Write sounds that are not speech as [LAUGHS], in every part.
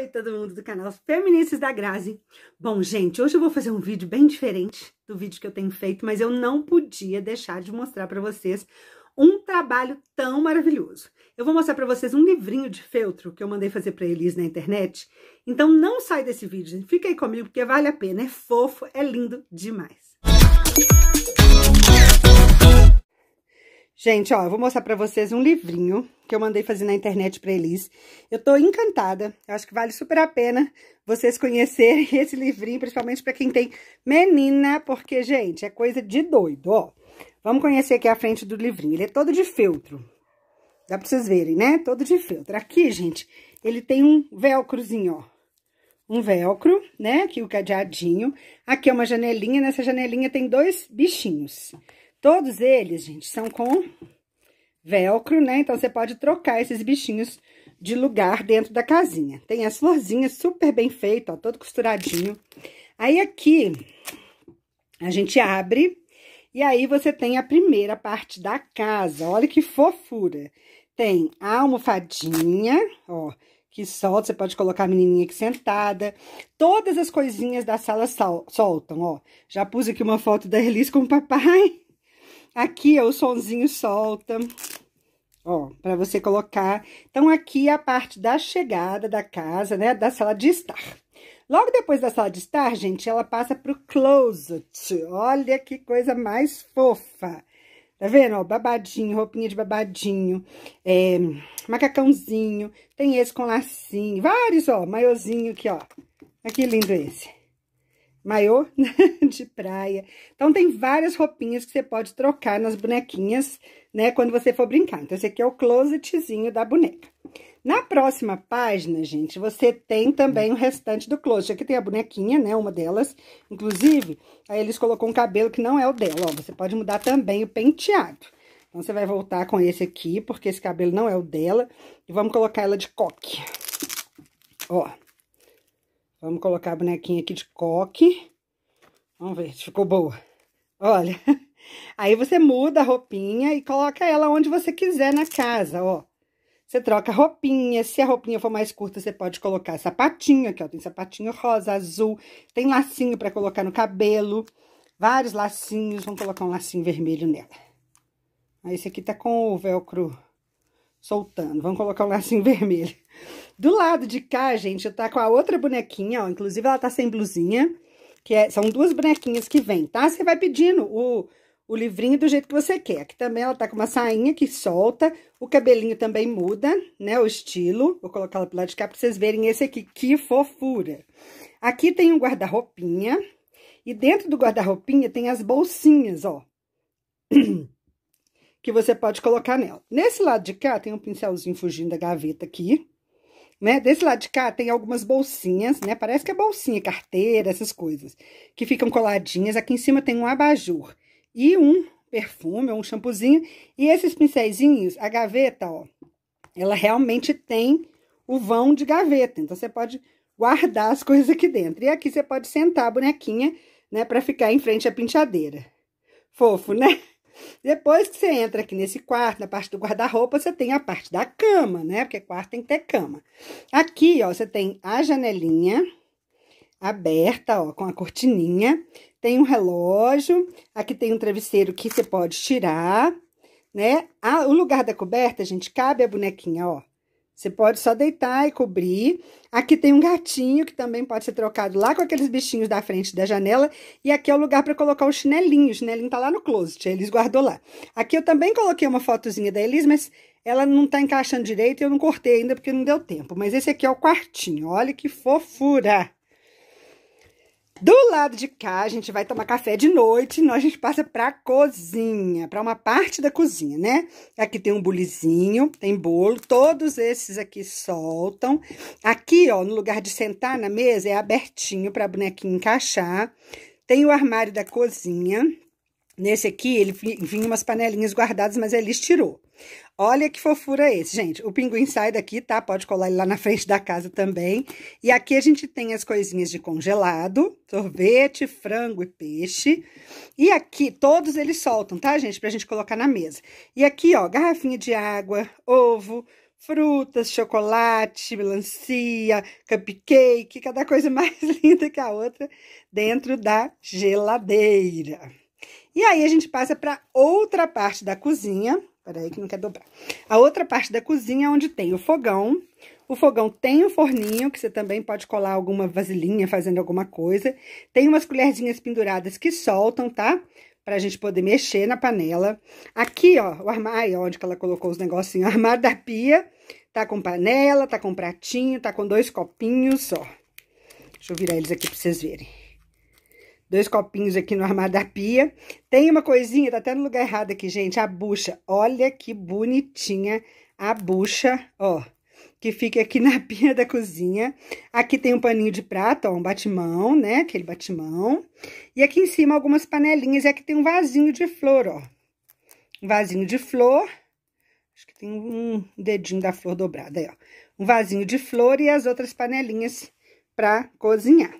Oi, todo mundo do canal Feministas da Grazi. Bom, gente, hoje eu vou fazer um vídeo bem diferente do vídeo que eu tenho feito, mas eu não podia deixar de mostrar para vocês um trabalho tão maravilhoso. Eu vou mostrar para vocês um livrinho de feltro que eu mandei fazer para eles na internet. Então não sai desse vídeo, gente. fica aí comigo porque vale a pena, é fofo, é lindo demais. Música Gente, ó, eu vou mostrar pra vocês um livrinho que eu mandei fazer na internet pra Elis. Eu tô encantada, eu acho que vale super a pena vocês conhecerem [LAUGHS] esse livrinho, principalmente pra quem tem menina, porque, gente, é coisa de doido, ó. Vamos conhecer aqui a frente do livrinho, ele é todo de feltro. Dá pra vocês verem, né? Todo de feltro. Aqui, gente, ele tem um velcrozinho, ó. Um velcro, né? Aqui o cadeadinho. Aqui é uma janelinha, nessa janelinha tem dois bichinhos. Todos eles, gente, são com velcro, né? Então, você pode trocar esses bichinhos de lugar dentro da casinha. Tem as florzinhas super bem feitas, ó, todo costuradinho. Aí, aqui, a gente abre e aí você tem a primeira parte da casa. Olha que fofura. Tem a almofadinha, ó, que solta, você pode colocar a menininha aqui sentada. Todas as coisinhas da sala sol soltam, ó. Já pus aqui uma foto da Elis com o papai. Aqui, é o sonzinho solta, ó, para você colocar. Então, aqui é a parte da chegada da casa, né, da sala de estar. Logo depois da sala de estar, gente, ela passa pro closet. Olha que coisa mais fofa. Tá vendo? Ó, babadinho, roupinha de babadinho, é, macacãozinho, tem esse com lacinho, vários, ó, maiozinho aqui, ó. Olha que lindo esse maiô [LAUGHS] né, de praia. Então, tem várias roupinhas que você pode trocar nas bonequinhas, né, quando você for brincar. Então, esse aqui é o closetzinho da boneca. Na próxima página, gente, você tem também o restante do closet. Aqui tem a bonequinha, né, uma delas. Inclusive, aí eles colocou um cabelo que não é o dela, ó. Você pode mudar também o penteado. Então, você vai voltar com esse aqui, porque esse cabelo não é o dela. E vamos colocar ela de coque. Ó. Vamos colocar a bonequinha aqui de coque. Vamos ver se ficou boa. Olha, [LAUGHS] aí você muda a roupinha e coloca ela onde você quiser na casa, ó. Você troca a roupinha, se a roupinha for mais curta, você pode colocar sapatinho aqui, ó. Tem sapatinho rosa, azul, tem lacinho para colocar no cabelo, vários lacinhos. Vamos colocar um lacinho vermelho nela. Aí esse aqui tá com o velcro soltando. Vamos colocar um lacinho [LAUGHS] vermelho. Do lado de cá, gente, tá com a outra bonequinha, ó. Inclusive, ela tá sem blusinha, que é, são duas bonequinhas que vem, tá? Você vai pedindo o, o livrinho do jeito que você quer. Aqui também ela tá com uma sainha que solta, o cabelinho também muda, né, o estilo. Vou colocar ela pro lado de cá pra vocês verem esse aqui, que fofura. Aqui tem um guarda-roupinha, e dentro do guarda-roupinha tem as bolsinhas, ó. [CLEARS THROAT] que você pode colocar nela. Nesse lado de cá, tem um pincelzinho fugindo da gaveta aqui, né? Desse lado de cá tem algumas bolsinhas, né? Parece que é bolsinha, carteira, essas coisas, que ficam coladinhas. Aqui em cima tem um abajur e um perfume, um shampoozinho. E esses pincéisinhos, a gaveta, ó, ela realmente tem o vão de gaveta. Então, você pode guardar as coisas aqui dentro. E aqui você pode sentar a bonequinha, né, pra ficar em frente à penteadeira. Fofo, né? Depois que você entra aqui nesse quarto, na parte do guarda-roupa, você tem a parte da cama, né? Porque quarto tem que ter cama. Aqui, ó, você tem a janelinha aberta, ó, com a cortininha. Tem um relógio. Aqui tem um travesseiro que você pode tirar, né? Ah, o lugar da coberta, gente, cabe a bonequinha, ó. Você pode só deitar e cobrir. Aqui tem um gatinho que também pode ser trocado lá com aqueles bichinhos da frente da janela. E aqui é o lugar para colocar o chinelinho. O chinelinho tá lá no closet, a Elis guardou lá. Aqui eu também coloquei uma fotozinha da Elis, mas ela não tá encaixando direito e eu não cortei ainda porque não deu tempo. Mas esse aqui é o quartinho. Olha que fofura! Do lado de cá, a gente vai tomar café de noite, nós a gente passa para cozinha, para uma parte da cozinha, né? Aqui tem um bulizinho, tem bolo, todos esses aqui soltam. Aqui, ó, no lugar de sentar na mesa, é abertinho para bonequinha encaixar. Tem o armário da cozinha. Nesse aqui, ele vinha umas panelinhas guardadas, mas ele estirou. Olha que fofura esse, gente. O pinguim sai daqui, tá? Pode colar ele lá na frente da casa também. E aqui a gente tem as coisinhas de congelado, sorvete, frango e peixe. E aqui, todos eles soltam, tá, gente? Pra gente colocar na mesa. E aqui, ó, garrafinha de água, ovo, frutas, chocolate, melancia, cupcake, cada coisa [LAUGHS] mais linda que a outra dentro da geladeira. E aí a gente passa para outra parte da cozinha, Peraí aí que não quer dobrar. A outra parte da cozinha é onde tem o fogão. O fogão tem um forninho, que você também pode colar alguma vasilhinha fazendo alguma coisa. Tem umas colherzinhas penduradas que soltam, tá? Pra gente poder mexer na panela. Aqui, ó, o armário, onde que ela colocou os negocinhos, o armário da pia. Tá com panela, tá com pratinho, tá com dois copinhos, ó. Deixa eu virar eles aqui pra vocês verem dois copinhos aqui no armário da pia. Tem uma coisinha, tá até no lugar errado aqui, gente, a bucha. Olha que bonitinha a bucha, ó, que fica aqui [LAUGHS] na pia da cozinha. Aqui tem um paninho de prata, ó, um batimão, né, aquele batimão. E aqui em cima algumas panelinhas e aqui tem um vasinho de flor, ó. Um vasinho de flor, acho que tem um dedinho da flor dobrada aí, ó. Um vasinho de flor e as outras panelinhas para cozinhar.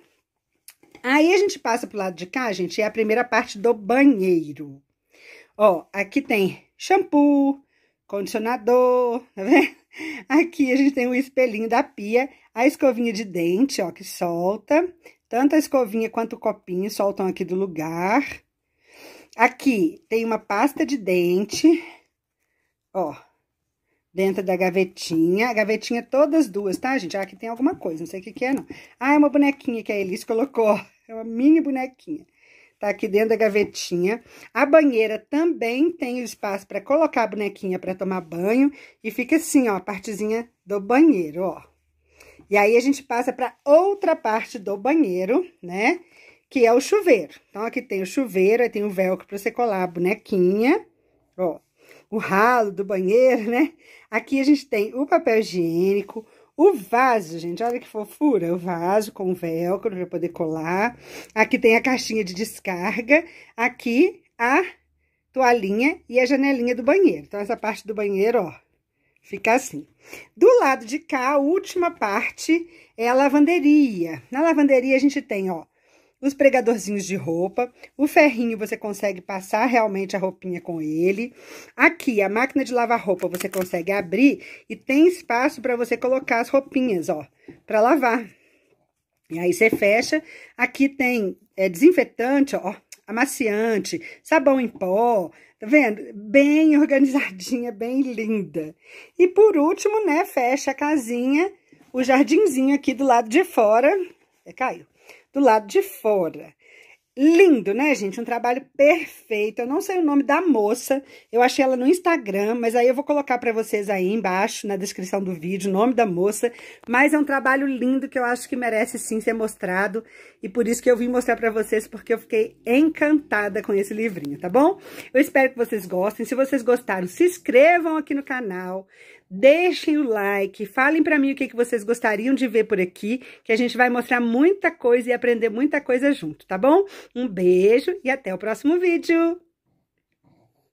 Aí a gente passa pro lado de cá, gente, é a primeira parte do banheiro. Ó, aqui tem shampoo, condicionador, tá vendo? [LAUGHS] Aqui a gente tem o espelhinho da pia, a escovinha de dente, ó, que solta. Tanto a escovinha quanto o copinho soltam aqui do lugar. Aqui tem uma pasta de dente, ó, dentro da gavetinha. A gavetinha é todas duas, tá, gente? Ah, aqui tem alguma coisa, não sei o que, que é, não. Ah, é uma bonequinha que a Elis colocou. [LAUGHS] É uma mini bonequinha. Tá aqui dentro da gavetinha. A banheira também tem o espaço para colocar a bonequinha para tomar banho. E fica assim, ó, a partezinha do banheiro, ó. E aí, a gente passa para outra parte do banheiro, né? Que é o chuveiro. Então, aqui tem o chuveiro, aí tem o velcro para você colar a bonequinha, ó o ralo do banheiro, né? Aqui a gente tem o papel higiênico, o vaso, gente, olha que fofura, o vaso com velcro para poder colar. Aqui tem a caixinha de descarga, aqui a toalhinha e a janelinha do banheiro. Então, essa parte do banheiro, ó, fica assim. Do lado de cá, a última parte é a lavanderia. Na lavanderia a gente tem, ó, os pregadorzinhos de roupa, o ferrinho você consegue passar realmente a roupinha com ele. Aqui, a máquina de lavar roupa você consegue abrir e tem espaço para você colocar as roupinhas, ó, para lavar. E aí você fecha. Aqui tem é, desinfetante, ó, amaciante, sabão em pó, tá vendo? Bem organizadinha, bem linda. E por último, né, fecha a casinha, o jardinzinho aqui do lado de fora. É, caiu do lado de fora. Lindo, né, gente? Um trabalho perfeito. Eu não sei o nome da moça, eu achei ela no Instagram, mas aí eu vou colocar para vocês aí embaixo, na descrição do vídeo, o nome da moça. Mas é um trabalho lindo que eu acho que merece sim ser mostrado. E por isso que eu vim mostrar para vocês, porque eu fiquei encantada com esse livrinho, tá bom? Eu espero que vocês gostem. Se vocês gostaram, se inscrevam aqui no canal, Deixem o like, falem para mim o que, que vocês gostariam de ver por aqui, que a gente vai mostrar muita coisa e aprender muita coisa junto, tá bom? Um beijo e até o próximo vídeo!